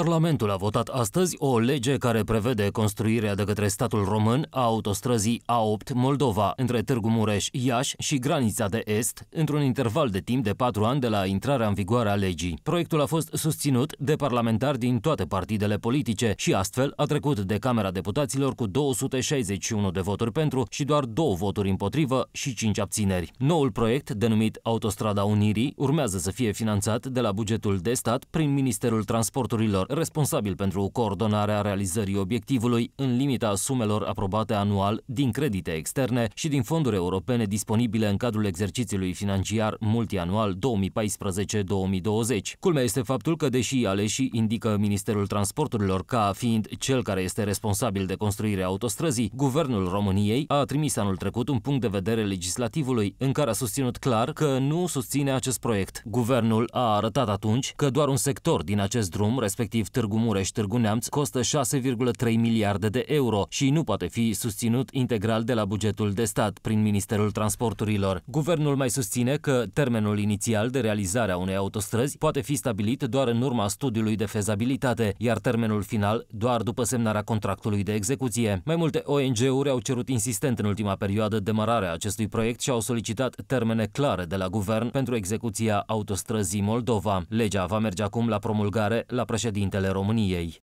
Parlamentul a votat astăzi o lege care prevede construirea de către statul român a autostrăzii A8 Moldova între Târgu Mureș-Iași și granița de est, într-un interval de timp de patru ani de la intrarea în vigoare a legii. Proiectul a fost susținut de parlamentari din toate partidele politice și astfel a trecut de Camera Deputaților cu 261 de voturi pentru și doar două voturi împotrivă și cinci abțineri. Noul proiect, denumit Autostrada Unirii, urmează să fie finanțat de la bugetul de stat prin Ministerul Transporturilor Comisilor, responsabil pentru coordonarea realizării obiectivului în limita sumelor aprobate anual din credite externe și din fonduri europene disponibile în cadrul exercițiului financiar multianual 2014-2020. Culmea este faptul că, deși aleșii indică Ministerul Transporturilor ca fiind cel care este responsabil de construirea autostrăzii, Guvernul României a trimis anul trecut un punct de vedere legislativului în care a susținut clar că nu susține acest proiect. Guvernul a arătat atunci că doar un sector din acest drum, respectiv respectiv Târgu Mureș, Târgu Neamț, costă 6,3 miliarde de euro și nu poate fi susținut integral de la bugetul de stat prin Ministerul Transporturilor. Guvernul mai susține că termenul inițial de realizare a unei autostrăzi poate fi stabilit doar în urma studiului de fezabilitate, iar termenul final doar după semnarea contractului de execuție. Mai multe ONG-uri au cerut insistent în ultima perioadă demararea acestui proiect și au solicitat termene clare de la guvern pentru execuția autostrăzii Moldova. Legea va merge acum la promulgare la președinte președintele României.